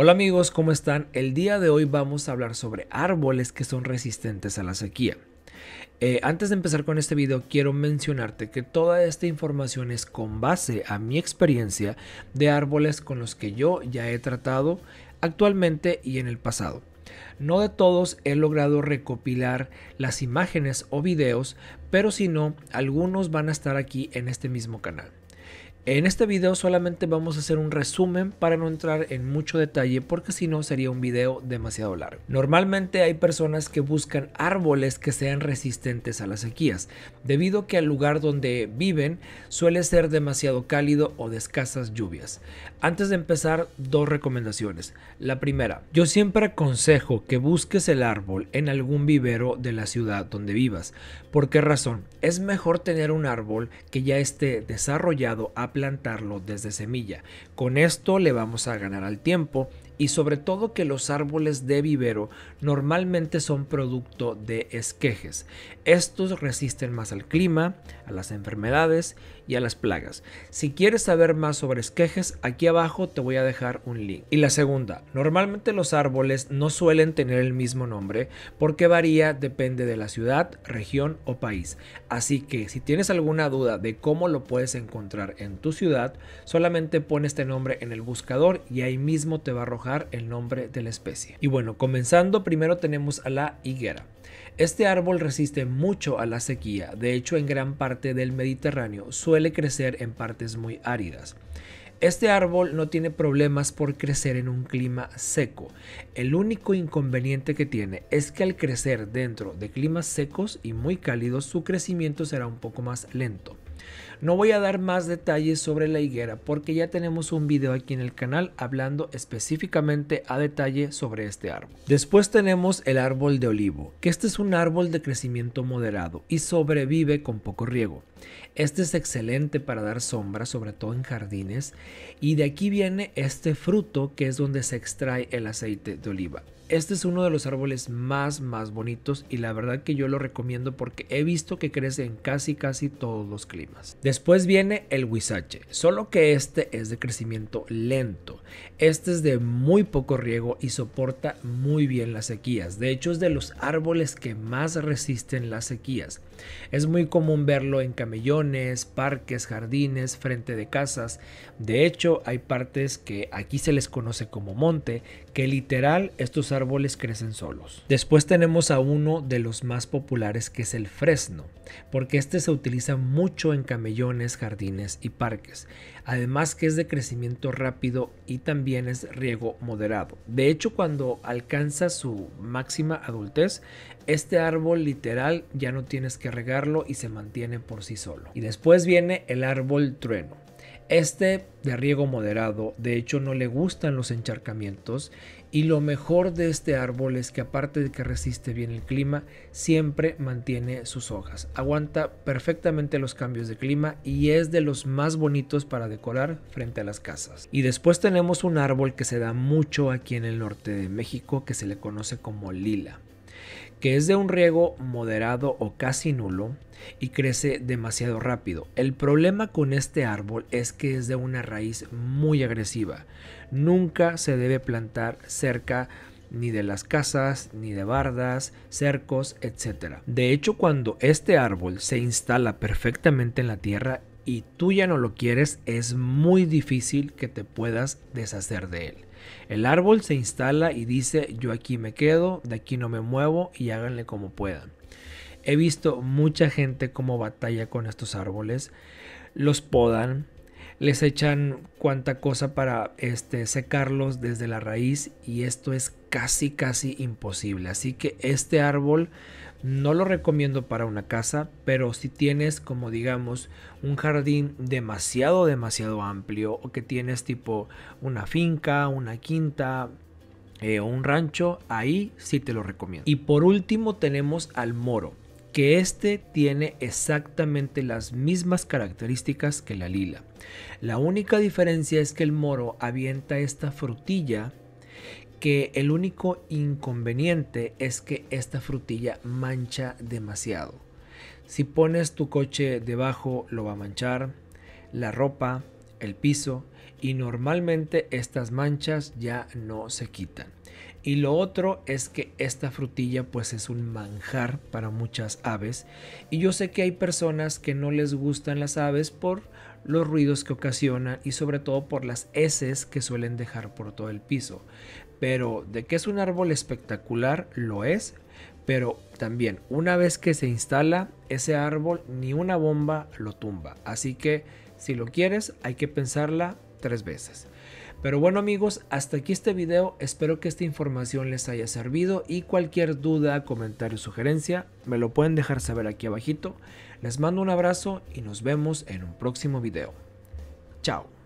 Hola amigos, ¿cómo están? El día de hoy vamos a hablar sobre árboles que son resistentes a la sequía. Eh, antes de empezar con este video quiero mencionarte que toda esta información es con base a mi experiencia de árboles con los que yo ya he tratado actualmente y en el pasado. No de todos he logrado recopilar las imágenes o videos, pero si no, algunos van a estar aquí en este mismo canal. En este video solamente vamos a hacer un resumen para no entrar en mucho detalle porque si no sería un video demasiado largo. Normalmente hay personas que buscan árboles que sean resistentes a las sequías, debido que el lugar donde viven suele ser demasiado cálido o de escasas lluvias. Antes de empezar, dos recomendaciones. La primera, yo siempre aconsejo que busques el árbol en algún vivero de la ciudad donde vivas. ¿Por qué razón? Es mejor tener un árbol que ya esté desarrollado, aplicado plantarlo desde semilla. Con esto le vamos a ganar al tiempo y sobre todo que los árboles de vivero normalmente son producto de esquejes. Estos resisten más al clima, a las enfermedades y a las plagas. Si quieres saber más sobre esquejes, aquí abajo te voy a dejar un link. Y la segunda, normalmente los árboles no suelen tener el mismo nombre porque varía depende de la ciudad, región o país. Así que si tienes alguna duda de cómo lo puedes encontrar en tu ciudad, solamente pon este nombre en el buscador y ahí mismo te va a arrojar el nombre de la especie. Y bueno, comenzando primero tenemos a la higuera. Este árbol resiste mucho a la sequía, de hecho en gran parte del Mediterráneo suele crecer en partes muy áridas. Este árbol no tiene problemas por crecer en un clima seco. El único inconveniente que tiene es que al crecer dentro de climas secos y muy cálidos su crecimiento será un poco más lento. No voy a dar más detalles sobre la higuera porque ya tenemos un video aquí en el canal hablando específicamente a detalle sobre este árbol. Después tenemos el árbol de olivo, que este es un árbol de crecimiento moderado y sobrevive con poco riego. Este es excelente para dar sombra, sobre todo en jardines, y de aquí viene este fruto que es donde se extrae el aceite de oliva. Este es uno de los árboles más más bonitos y la verdad que yo lo recomiendo porque he visto que crece en casi casi todos los climas. Después viene el huizache, solo que este es de crecimiento lento. Este es de muy poco riego y soporta muy bien las sequías. De hecho, es de los árboles que más resisten las sequías. Es muy común verlo en camellones, parques, jardines, frente de casas. De hecho, hay partes que aquí se les conoce como monte, que literal estos árboles crecen solos. Después tenemos a uno de los más populares que es el fresno, porque este se utiliza mucho en camellones jardines y parques, además que es de crecimiento rápido y también es riego moderado. De hecho, cuando alcanza su máxima adultez, este árbol literal ya no tienes que regarlo y se mantiene por sí solo. Y después viene el árbol trueno. Este de riego moderado, de hecho no le gustan los encharcamientos y lo mejor de este árbol es que aparte de que resiste bien el clima, siempre mantiene sus hojas. Aguanta perfectamente los cambios de clima y es de los más bonitos para decorar frente a las casas. Y después tenemos un árbol que se da mucho aquí en el norte de México que se le conoce como lila que es de un riego moderado o casi nulo y crece demasiado rápido. El problema con este árbol es que es de una raíz muy agresiva. Nunca se debe plantar cerca ni de las casas, ni de bardas, cercos, etc. De hecho, cuando este árbol se instala perfectamente en la tierra y tú ya no lo quieres, es muy difícil que te puedas deshacer de él. El árbol se instala y dice yo aquí me quedo, de aquí no me muevo y háganle como puedan. He visto mucha gente como batalla con estos árboles, los podan, les echan cuanta cosa para este, secarlos desde la raíz y esto es casi casi imposible. Así que este árbol no lo recomiendo para una casa, pero si tienes como digamos un jardín demasiado demasiado amplio o que tienes tipo una finca, una quinta, eh, o un rancho, ahí sí te lo recomiendo. Y por último tenemos al moro que este tiene exactamente las mismas características que la lila. La única diferencia es que el moro avienta esta frutilla que el único inconveniente es que esta frutilla mancha demasiado. Si pones tu coche debajo lo va a manchar, la ropa, el piso y normalmente estas manchas ya no se quitan. Y lo otro es que esta frutilla pues es un manjar para muchas aves. Y yo sé que hay personas que no les gustan las aves por los ruidos que ocasionan y sobre todo por las heces que suelen dejar por todo el piso. Pero de que es un árbol espectacular, lo es. Pero también, una vez que se instala ese árbol, ni una bomba lo tumba. Así que si lo quieres, hay que pensarla tres veces. Pero bueno amigos, hasta aquí este video, espero que esta información les haya servido y cualquier duda, comentario, sugerencia, me lo pueden dejar saber aquí abajito. Les mando un abrazo y nos vemos en un próximo video. Chao.